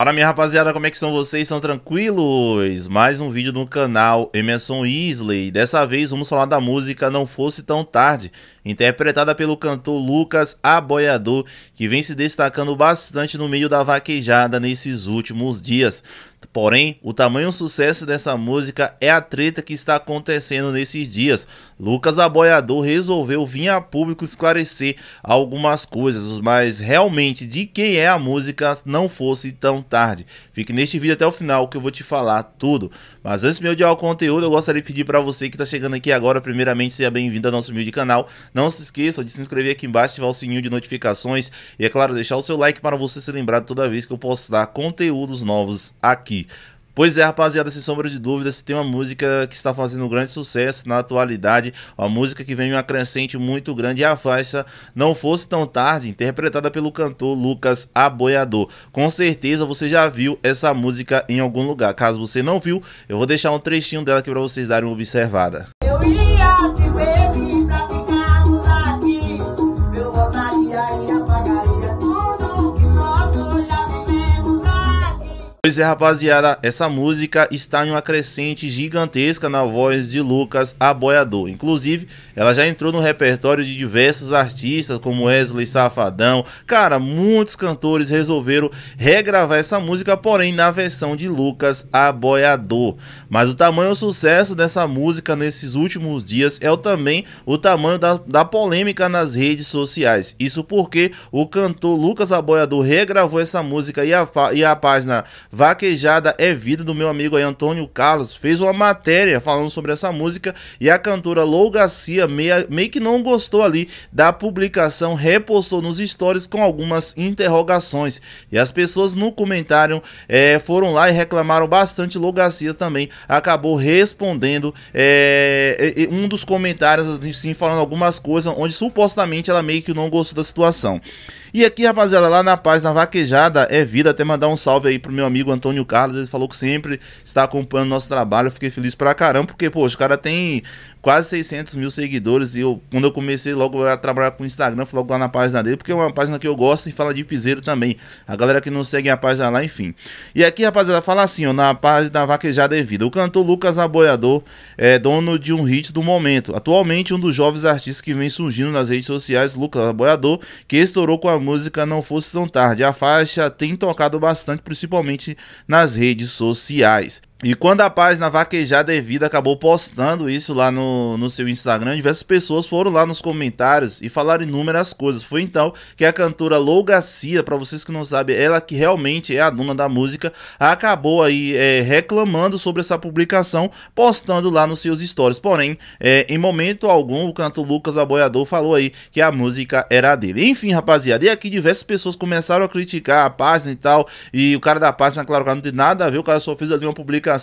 Fala minha rapaziada, como é que são vocês? São tranquilos? Mais um vídeo no canal Emerson Isley. Dessa vez vamos falar da música Não Fosse Tão Tarde, interpretada pelo cantor Lucas Aboiador, que vem se destacando bastante no meio da vaquejada nesses últimos dias. Porém, o tamanho sucesso dessa música é a treta que está acontecendo nesses dias. Lucas Aboiador resolveu vir a público esclarecer algumas coisas, mas realmente de quem é a música não fosse tão tarde. Fique neste vídeo até o final que eu vou te falar tudo. Mas antes de eu dar o conteúdo, eu gostaria de pedir para você que está chegando aqui agora, primeiramente seja bem-vindo ao nosso humilde canal. Não se esqueçam de se inscrever aqui embaixo, ativar o sininho de notificações e, é claro, deixar o seu like para você ser lembrado toda vez que eu postar conteúdos novos aqui. Pois é, rapaziada, sem sombra de dúvidas, tem uma música que está fazendo um grande sucesso na atualidade, uma música que vem uma crescente muito grande é a faixa Não Fosse Tão Tarde, interpretada pelo cantor Lucas Aboiador. Com certeza você já viu essa música em algum lugar. Caso você não viu, eu vou deixar um trechinho dela aqui para vocês darem uma observada. Pois é, rapaziada, essa música está em uma crescente gigantesca na voz de Lucas Aboiador. Inclusive, ela já entrou no repertório de diversos artistas, como Wesley Safadão. Cara, muitos cantores resolveram regravar essa música, porém na versão de Lucas Aboiador. Mas o tamanho sucesso dessa música nesses últimos dias é também o tamanho da, da polêmica nas redes sociais. Isso porque o cantor Lucas Aboiador regravou essa música e a, e a página Vaquejada é Vida, do meu amigo aí Antônio Carlos, fez uma matéria falando sobre essa música e a cantora Lou Garcia meia, meio que não gostou ali da publicação, repostou nos stories com algumas interrogações. E as pessoas no comentário é, foram lá e reclamaram bastante. Lou Garcia também acabou respondendo é, um dos comentários, assim, falando algumas coisas onde supostamente ela meio que não gostou da situação. E aqui, rapaziada, lá na página Vaquejada é Vida, até mandar um salve aí pro meu amigo amigo Antônio Carlos, ele falou que sempre está acompanhando nosso trabalho. Eu fiquei feliz pra caramba, porque, poxa, o cara tem quase 600 mil seguidores. E eu, quando eu comecei logo a trabalhar com o Instagram, fui logo lá na página dele, porque é uma página que eu gosto e fala de piseiro também. A galera que não segue a página lá, enfim. E aqui, rapaziada, fala assim, ó, na página Vaquejada é Vida. O cantor Lucas Aboiador é dono de um hit do momento. Atualmente, um dos jovens artistas que vem surgindo nas redes sociais, Lucas Aboiador, que estourou com a música Não Fosse Tão Tarde. A faixa tem tocado bastante, principalmente nas redes sociais. E quando a página Vaquejada é Vida acabou postando isso lá no, no seu Instagram, diversas pessoas foram lá nos comentários e falaram inúmeras coisas. Foi então que a cantora Lou Garcia, para vocês que não sabem, ela que realmente é a dona da música, acabou aí é, reclamando sobre essa publicação, postando lá nos seus stories. Porém, é, em momento algum, o canto Lucas Aboiador falou aí que a música era dele. Enfim, rapaziada, e aqui diversas pessoas começaram a criticar a página e tal, e o cara da página, claro, não tem nada a ver, o cara só fez ali uma publicação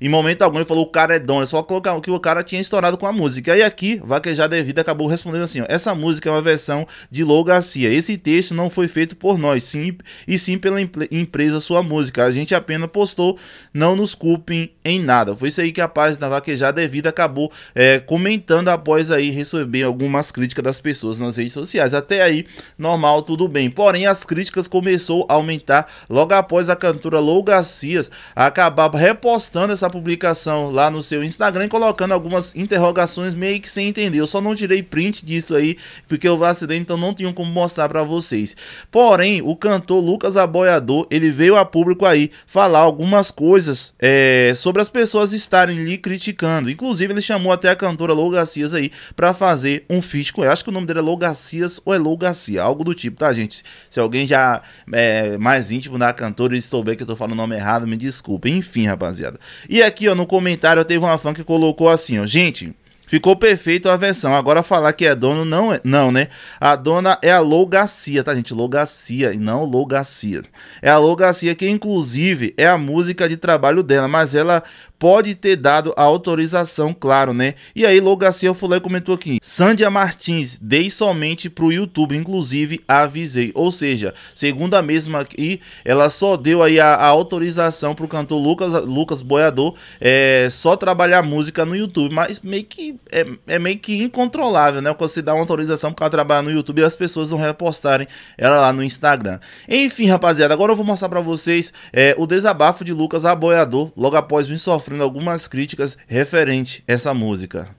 em momento algum ele falou o cara é dono, só colocar que o cara tinha estourado com a música. E aqui, Vaquejar Devido acabou respondendo assim: essa música é uma versão de Lou Garcia. Esse texto não foi feito por nós, sim, e sim pela empresa sua música. A gente apenas postou, não nos culpem em nada. Foi isso aí que a página Vaquejar Devido acabou é, comentando após aí receber algumas críticas das pessoas nas redes sociais. Até aí, normal, tudo bem. Porém, as críticas começou a aumentar logo após a cantora Lou Garcias acabar repostando essa publicação lá no seu Instagram e colocando algumas interrogações meio que sem entender. Eu só não tirei print disso aí porque eu vacilei, então não tinha como mostrar para vocês. Porém, o cantor Lucas Aboiador, ele veio a público aí falar algumas coisas é, sobre as pessoas estarem lhe criticando. Inclusive, ele chamou até a cantora Logacias aí para fazer um feat com ela. Acho que o nome dele é Logacias ou é Logacia, algo do tipo, tá, gente? Se alguém já é mais íntimo da cantora e souber que eu tô falando o nome errado, me desculpe. Enfim, rapaz rapaziada. E aqui, ó, no comentário teve uma fã que colocou assim, ó, gente, Ficou perfeito a versão. Agora falar que é dono não é, não, né? A dona é a Logacia, tá gente? Logacia e não Logacia. É a Logacia que inclusive é a música de trabalho dela, mas ela pode ter dado a autorização, claro, né? E aí, logo assim, o Fulé comentou aqui: Sandia Martins, dei somente pro YouTube, inclusive avisei. Ou seja, segundo a mesma aqui, ela só deu aí a, a autorização pro cantor Lucas, Lucas Boiador é, só trabalhar música no YouTube, mas meio que é, é meio que incontrolável, né? Quando você dá uma autorização para trabalhar no YouTube e as pessoas não repostarem ela lá no Instagram. Enfim, rapaziada, agora eu vou mostrar para vocês é, o desabafo de Lucas Aboiador logo após me sofrer sofrendo algumas críticas referente a essa música.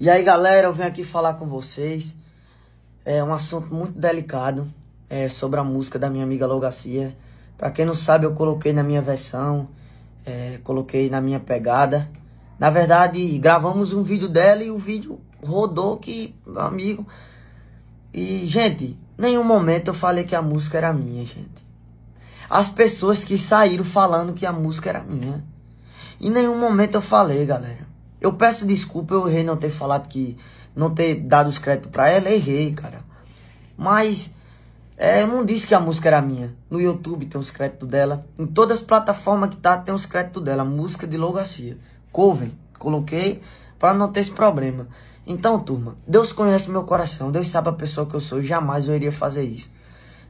E aí galera, eu venho aqui falar com vocês. É um assunto muito delicado é, sobre a música da minha amiga Logacia. Para quem não sabe, eu coloquei na minha versão, é, coloquei na minha pegada. Na verdade, gravamos um vídeo dela e o vídeo rodou que, amigo. E, gente, nenhum momento eu falei que a música era minha, gente. As pessoas que saíram falando que a música era minha. Em nenhum momento eu falei, galera. Eu peço desculpa, eu errei não ter falado que. Não ter dado os créditos pra ela, errei, cara. Mas. É, eu não disse que a música era minha. No YouTube tem os créditos dela. Em todas as plataformas que tá, tem os créditos dela. Música de Logacia. Coven. Coloquei para não ter esse problema. Então, turma, Deus conhece meu coração. Deus sabe a pessoa que eu sou. Jamais eu iria fazer isso.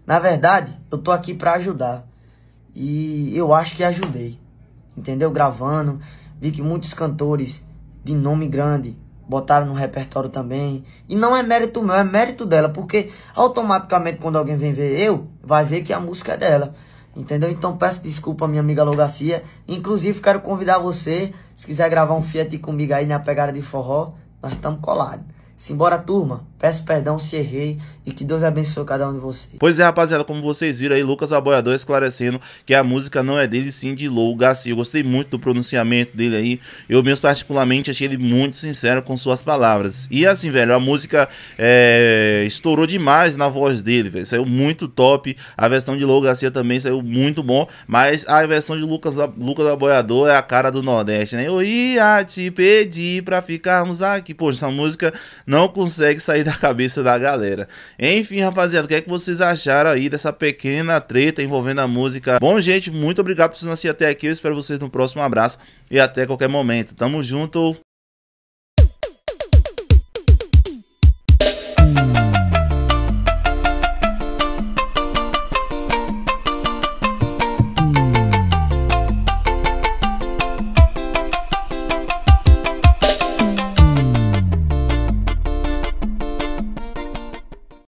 Na verdade, eu tô aqui para ajudar. E eu acho que ajudei entendeu? Gravando. Vi que muitos cantores de nome grande botaram no repertório também. E não é mérito meu, é mérito dela, porque automaticamente quando alguém vem ver eu, vai ver que a música é dela. Entendeu? Então peço desculpa, minha amiga Logacia. Inclusive, quero convidar você, se quiser gravar um Fiat comigo aí na pegada de forró, nós estamos colados. Simbora, turma! Peço perdão se errei e que Deus abençoe cada um de vocês. Pois é, rapaziada, como vocês viram aí, Lucas Aboiador esclarecendo que a música não é dele, sim de Lou Garcia. Eu gostei muito do pronunciamento dele aí. Eu mesmo, particularmente, achei ele muito sincero com suas palavras. E assim, velho, a música é, estourou demais na voz dele, velho. Saiu muito top. A versão de Lou Garcia também saiu muito bom. Mas a versão de Lucas, Lucas Aboiador é a cara do Nordeste, né? Eu ia te pedir pra ficarmos aqui. Poxa, essa música não consegue sair da cabeça da galera. Enfim, rapaziada, o que é que vocês acharam aí dessa pequena treta envolvendo a música? Bom, gente, muito obrigado por vocês assistir até aqui. Eu espero vocês no próximo abraço e até qualquer momento. Tamo junto.